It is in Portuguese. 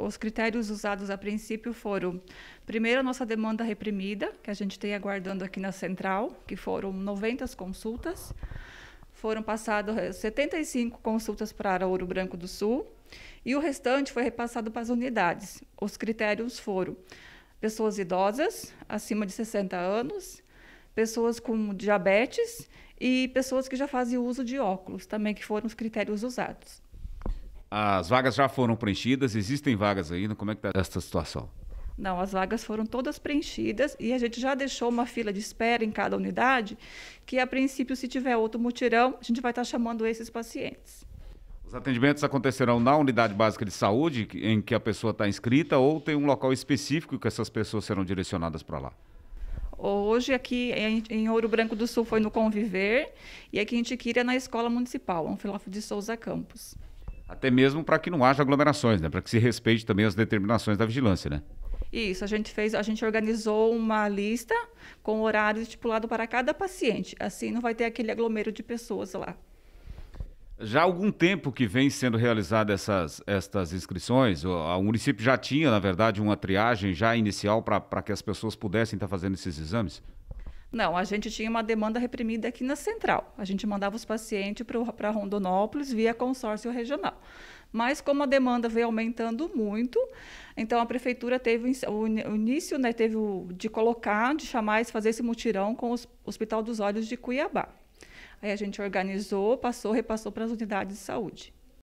Os critérios usados a princípio foram, primeiro, a nossa demanda reprimida, que a gente tem aguardando aqui na central, que foram 90 consultas. Foram passadas 75 eh, consultas para Ouro Branco do Sul e o restante foi repassado para as unidades. Os critérios foram pessoas idosas, acima de 60 anos, pessoas com diabetes e pessoas que já fazem uso de óculos, também que foram os critérios usados. As vagas já foram preenchidas, existem vagas ainda. Como é que está essa situação? Não, as vagas foram todas preenchidas e a gente já deixou uma fila de espera em cada unidade, que a princípio, se tiver outro mutirão, a gente vai estar tá chamando esses pacientes. Os atendimentos acontecerão na unidade básica de saúde em que a pessoa está inscrita ou tem um local específico que essas pessoas serão direcionadas para lá? Hoje, aqui em, Ouro Branco do Sul, foi no Conviver e aqui em Tiquira, na Escola Municipal, Anfilófilo é de Souza Campos. Até mesmo para que não haja aglomerações, né? Para que se respeite também as determinações da vigilância, né? Isso, a gente fez, a gente organizou uma lista com horário estipulado para cada paciente. Assim não vai ter aquele aglomero de pessoas lá. Já há algum tempo que vem sendo realizada essas estas inscrições, o, o, município já tinha, na verdade, uma triagem já inicial para que as pessoas pudessem estar fazendo esses exames? Não, a gente tinha uma demanda reprimida aqui na central. A gente mandava os pacientes para Rondonópolis via consórcio regional. Mas como a demanda veio aumentando muito, então a prefeitura teve o início, né, teve o, de colocar, de chamar e fazer esse mutirão com o Hospital dos Olhos de Cuiabá. Aí a gente organizou, passou, repassou para as unidades de saúde.